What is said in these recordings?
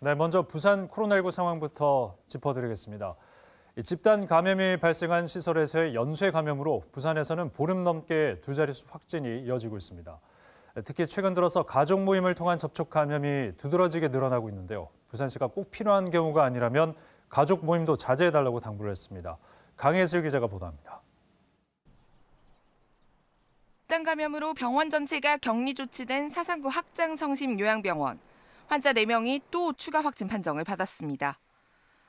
네, 먼저 부산 코로나19 상황부터 짚어드리겠습니다. 집단 감염이 발생한 시설에서의 연쇄 감염으로 부산에서는 보름 넘게 두 자릿수 확진이 이어지고 있습니다. 네, 특히 최근 들어서 가족 모임을 통한 접촉 감염이 두드러지게 늘어나고 있는데요. 부산시가 꼭 필요한 경우가 아니라면 가족 모임도 자제해달라고 당부를 했습니다. 강혜슬 기자가 보도합니다. 집단 감염으로 병원 전체가 격리 조치된 사상구 학장성심요양병원. 환자 4명이 또 추가 확진 판정을 받았습니다.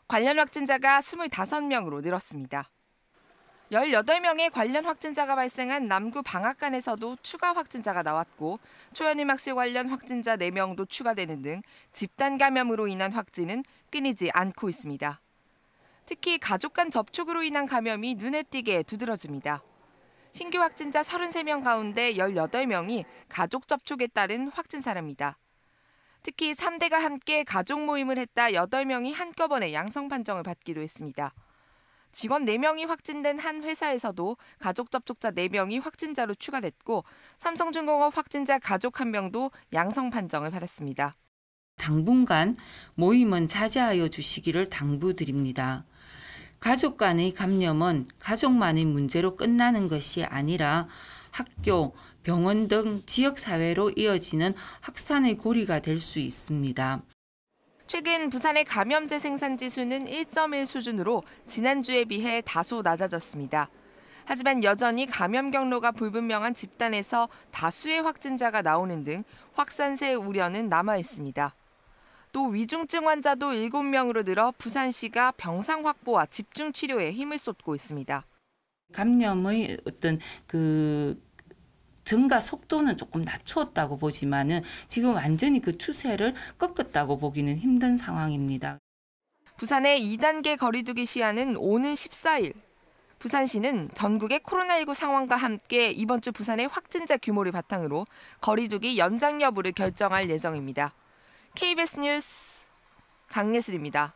관련 확진자가 25명으로 늘었습니다. 18명의 관련 확진자가 발생한 남구 방앗간에서도 추가 확진자가 나왔고 초연희막실 관련 확진자 4명도 추가되는 등 집단 감염으로 인한 확진은 끊이지 않고 있습니다. 특히 가족 간 접촉으로 인한 감염이 눈에 띄게 두드러집니다. 신규 확진자 33명 가운데 18명이 가족 접촉에 따른 확진사례입니다. 특히 3대가 함께 가족 모임을 했다 8명이 한꺼번에 양성 판정을 받기도 했습니다. 직원 4명이 확진된 한 회사에서도 가족 접촉자 4명이 확진자로 추가됐고 삼성중공업 확진자 가족 1명도 양성 판정을 받았습니다. 당분간 모임은 자제하여 주시기를 당부드립니다. 가족 간의 감염은 가족만의 문제로 끝나는 것이 아니라 학교, 병원 등 지역사회로 이어지는 확산의 고리가 될 수 있습니다. 최근 부산의 감염 재생산 지수는 1.1 수준으로 지난주에 비해 다소 낮아졌습니다. 하지만 여전히 감염 경로가 불분명한 집단에서 다수의 확진자가 나오는 등 확산세 우려는 남아 있습니다. 또 위중증 환자도 7명으로 늘어 부산시가 병상 확보와 집중 치료에 힘을 쏟고 있습니다. 감염의 어떤 그 증가 속도는 조금 낮췄다고 보지만은 지금 완전히 그 추세를 꺾었다고 보기는 힘든 상황입니다. 부산의 2단계 거리두기 시한은 오는 14일. 부산시는 전국의 코로나19 상황과 함께 이번 주 부산의 확진자 규모를 바탕으로 거리두기 연장 여부를 결정할 예정입니다. KBS 뉴스 강예슬입니다.